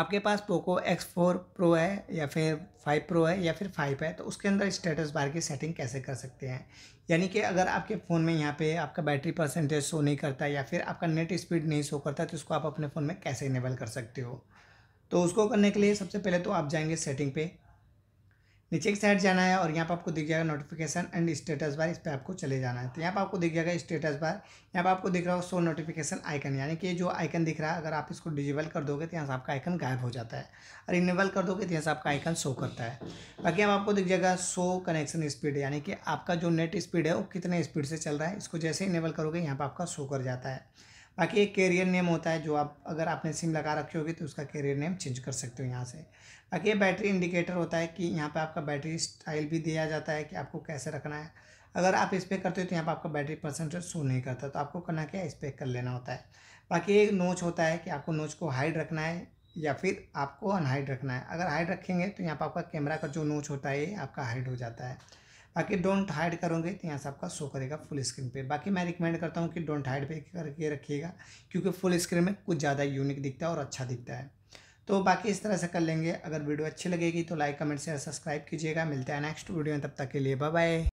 आपके पास Poco X four Pro है या फिर फाइव प्रो है या फिर फाइव है तो उसके अंदर स्टेटस बार की सेटिंग कैसे कर सकते हैं यानी कि अगर आपके फ़ोन में यहाँ पे आपका बैटरी परसेंटेज शो नहीं करता या फिर आपका नेट स्पीड नहीं शो करता तो उसको आप अपने फ़ोन में कैसे इनेबल कर सकते हो तो उसको करने के लिए सबसे पहले तो आप जाएंगे सेटिंग पे नीचे की साइड जाना है और यहाँ पर आपको दिख जाएगा नोटिफिकेशन एंड स्टेटस बार इस पर आपको चले जाना है तो यहाँ पर आपको दिख जाएगा स्टेटस बार यहाँ पर आपको दिख रहा हो सो नोटिफिकेशन आइकन यानी कि जो आइकन दिख रहा है अगर आप इसको डिजेबल कर दोगे तो यहाँ से आपका आइकन गायब हो जाता है और इनेबल कर दोगे तो यहाँ से आपका आइकन शो करता है बाकी अब आपको दिख जाएगा सो कनेक्शन स्पीड यानी कि आपका जो नेट स्पीड है वो कितने स्पीड से चल रहा है इसको जैसे इनेबल करोगे यहाँ पर आपका शो कर जाता है बाकी एक कैरियर नेम होता है जो आप अगर आपने सिम लगा रखी होगी तो उसका कैरियर नेम चेंज कर सकते हो यहाँ से बाकी ये बैटरी इंडिकेटर होता है कि यहाँ पर आपका बैटरी स्टाइल भी दिया जाता है कि आपको कैसे रखना है अगर आप इस पर करते हो तो यहाँ पर आपका बैटरी परसेंटेज शो नहीं करता तो आपको करना क्या इस पर कर लेना होता है बाकी एक नोच होता है कि आपको नोच को हाइड रखना है या फिर आपको अनहाइड रखना है अगर हाइड रखेंगे तो यहाँ पर आपका कैमरा का जो नोच होता है ये आपका हाइड हो जाता है बाकी डोंट हाइड करोगे तो यहाँ से आपका शो करेगा फुल स्क्रीन पे बाकी मैं रिकमेंड करता हूँ कि डोंट हाइड पे करके रखिएगा क्योंकि फुल स्क्रीन में कुछ ज़्यादा यूनिक दिखता है और अच्छा दिखता है तो बाकी इस तरह से कर लेंगे अगर वीडियो अच्छी लगेगी तो लाइक कमेंट शेयर सब्सक्राइब कीजिएगा मिलते हैं नेक्स्ट वीडियो में तब तक के लिए बाय